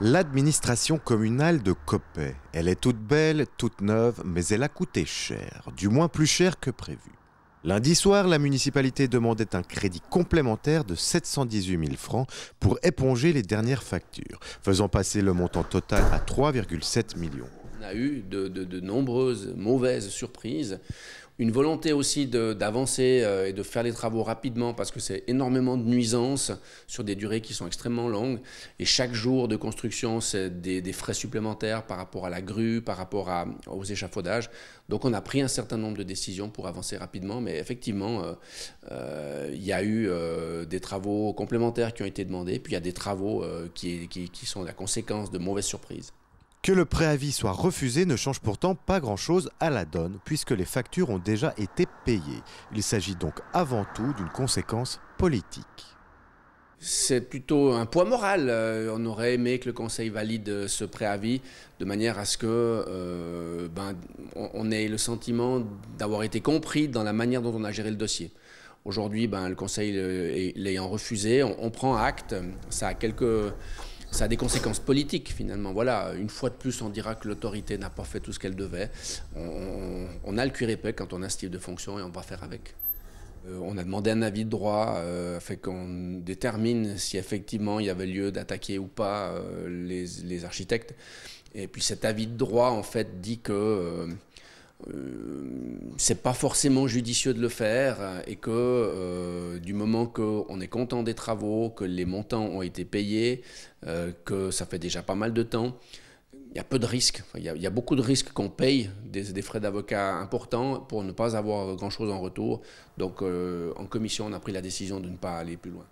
l'administration communale de coppet Elle est toute belle, toute neuve, mais elle a coûté cher, du moins plus cher que prévu. Lundi soir, la municipalité demandait un crédit complémentaire de 718 000 francs pour éponger les dernières factures, faisant passer le montant total à 3,7 millions a eu de, nombreuses mauvaises surprises une volonté aussi d'avancer euh, et de faire les travaux rapidement parce que c'est énormément de nuisances sur des durées qui sont extrêmement longues. Et chaque jour de construction, c'est des, frais supplémentaires par rapport à la grue, par rapport aux échafaudages. Donc on a pris un certain nombre de décisions pour avancer rapidement, mais effectivement, euh, euh, il y a eu des travaux complémentaires qui ont été demandés, puis il y a des travaux qui sont la conséquence de mauvaises surprises. Que le préavis soit refusé ne change pourtant pas grand-chose à la donne, puisque les factures ont déjà été payées. Il s'agit donc avant tout d'une conséquence politique. C'est plutôt un poids moral. Euh, on aurait aimé que le Conseil valide euh, ce préavis de manière à ce que euh, ben, on ait le sentiment d'avoir été compris dans la manière dont on a géré le dossier. Aujourd'hui, ben, le Conseil l'ayant refusé, on, on prend acte. Ça a quelques ça a des conséquences politiques finalement. Voilà, une fois de plus, on dira que l'autorité n'a pas fait tout ce qu'elle devait. On, a le cuir épais quand on a ce type de fonction et on va faire avec. Euh, on a demandé un avis de droit, euh, fait qu'on détermine si effectivement il y avait lieu d'attaquer ou pas euh, les, les, architectes. Et puis cet avis de droit, en fait, dit que euh, c'est pas forcément judicieux de le faire euh, et que euh, du moment qu'on est content des travaux, que les montants ont été payés, que ça fait déjà pas mal de temps, il y a peu de risques. il, y, a beaucoup de risques qu'on paye des frais d'avocat importants pour ne pas avoir grand-chose en retour. Donc en commission, on a pris la décision de ne pas aller plus loin.